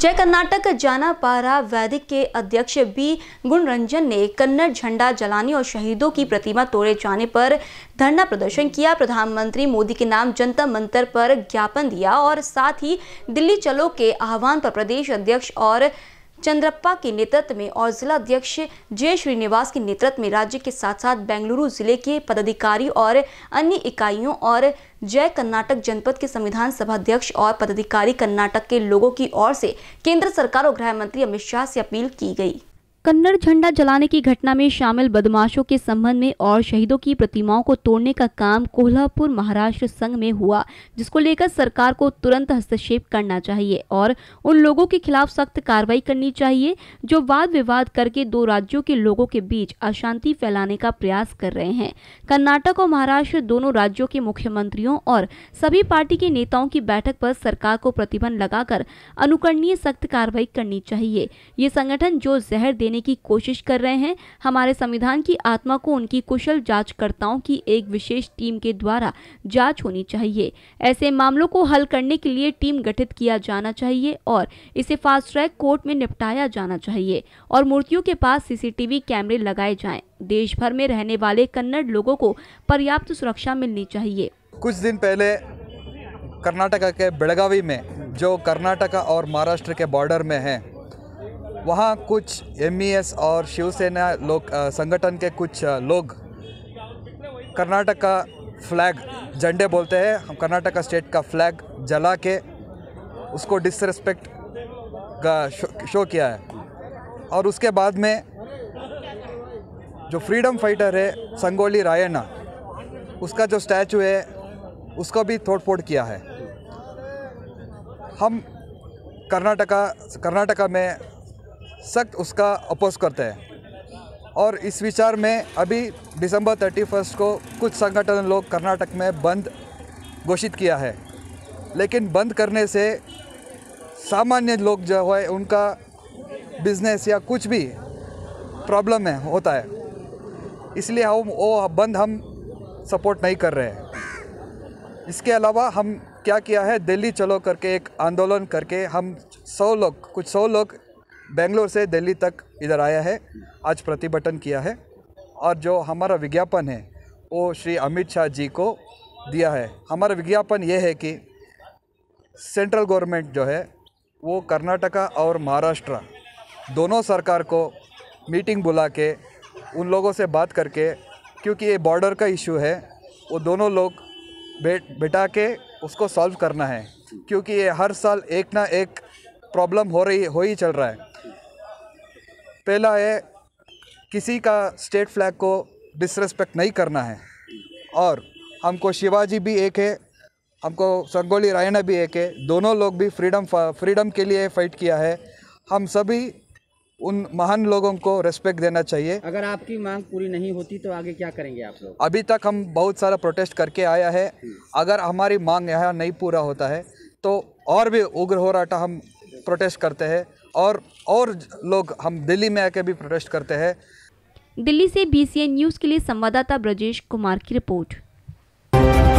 जय कर्नाटक जाना पारा वैदिक के अध्यक्ष बी गुणरंजन ने कन्नड़ झंडा जलाने और शहीदों की प्रतिमा तोड़े जाने पर धरना प्रदर्शन किया प्रधानमंत्री मोदी के नाम जनता मंत्र पर ज्ञापन दिया और साथ ही दिल्ली चलो के आह्वान पर प्रदेश अध्यक्ष और चंद्रप्पा के नेतृत्व में और जिला अध्यक्ष जय श्रीनिवास के नेतृत्व में राज्य के साथ साथ बेंगलुरु जिले के पदाधिकारी और अन्य इकाइयों और जय कर्नाटक जनपद के संविधान सभा अध्यक्ष और पदाधिकारी कर्नाटक के लोगों की ओर से केंद्र सरकार और गृह मंत्री अमित शाह से अपील की गई कन्नड़ झंडा जलाने की घटना में शामिल बदमाशों के संबंध में और शहीदों की प्रतिमाओं को तोड़ने का काम कोल्हापुर महाराष्ट्र संघ में हुआ जिसको लेकर सरकार को तुरंत हस्तक्षेप करना चाहिए और उन लोगों के खिलाफ सख्त कार्रवाई करनी चाहिए जो वाद विवाद करके दो राज्यों के लोगों के बीच अशांति फैलाने का प्रयास कर रहे हैं कर्नाटक और महाराष्ट्र दोनों राज्यों के मुख्यमंत्रियों और सभी पार्टी के नेताओं की बैठक पर सरकार को प्रतिबंध लगाकर अनुकरणीय सख्त कार्रवाई करनी चाहिए ये संगठन जो जहर देने देने की कोशिश कर रहे हैं हमारे संविधान की आत्मा को उनकी कुशल जांचकर्ताओं की एक विशेष टीम के द्वारा जांच होनी चाहिए ऐसे मामलों को हल करने के लिए टीम गठित किया जाना चाहिए और इसे फास्ट ट्रैक कोर्ट में निपटाया जाना चाहिए और मूर्तियों के पास सीसीटीवी कैमरे लगाए जाए देश भर में रहने वाले कन्नड़ लोगों को पर्याप्त सुरक्षा मिलनी चाहिए कुछ दिन पहले कर्नाटका के बेड़गावी में जो कर्नाटका और महाराष्ट्र के बॉर्डर में है वहाँ कुछ एम e और शिवसेना लोक संगठन के कुछ लोग कर्नाटक का फ्लैग झंडे बोलते हैं हम कर्नाटक का स्टेट का फ्लैग जला के उसको डिसरेस्पेक्ट का शो, शो किया है और उसके बाद में जो फ्रीडम फाइटर है संगोली रायना उसका जो स्टैचू है उसको भी तोड़फोड़ फोड़ किया है हम कर्नाटका कर्नाटका में सख्त उसका अपोज करते हैं और इस विचार में अभी दिसंबर थर्टी फर्स्ट को कुछ संगठन लोग कर्नाटक में बंद घोषित किया है लेकिन बंद करने से सामान्य लोग जो है उनका बिजनेस या कुछ भी प्रॉब्लम है होता है इसलिए हम वो बंद हम सपोर्ट नहीं कर रहे हैं इसके अलावा हम क्या किया है दिल्ली चलो करके एक आंदोलन करके हम सौ लोग कुछ सौ लोग बेंगलोर से दिल्ली तक इधर आया है आज प्रतिबटन किया है और जो हमारा विज्ञापन है वो श्री अमित शाह जी को दिया है हमारा विज्ञापन ये है कि सेंट्रल गवर्नमेंट जो है वो कर्नाटका और महाराष्ट्र दोनों सरकार को मीटिंग बुला के उन लोगों से बात करके क्योंकि ये बॉर्डर का इशू है वो दोनों लोग बैठ बैठा के उसको सॉल्व करना है क्योंकि ये हर साल एक ना एक प्रॉब्लम हो रही हो ही चल रहा है पहला है किसी का स्टेट फ्लैग को डिसरेस्पेक्ट नहीं करना है और हमको शिवाजी भी एक है हमको संगोली रायना भी एक है दोनों लोग भी फ्रीडम फ्रीडम के लिए फ़ाइट किया है हम सभी उन महान लोगों को रेस्पेक्ट देना चाहिए अगर आपकी मांग पूरी नहीं होती तो आगे क्या करेंगे आप लोग अभी तक हम बहुत सारा प्रोटेस्ट करके आया है अगर हमारी मांग यहाँ नहीं पूरा होता है तो और भी उग्र हो रहा हम प्रोटेस्ट करते हैं और और लोग हम दिल्ली में आके भी प्रोटेस्ट करते हैं दिल्ली से बीसीएन न्यूज़ के लिए संवाददाता ब्रजेश कुमार की रिपोर्ट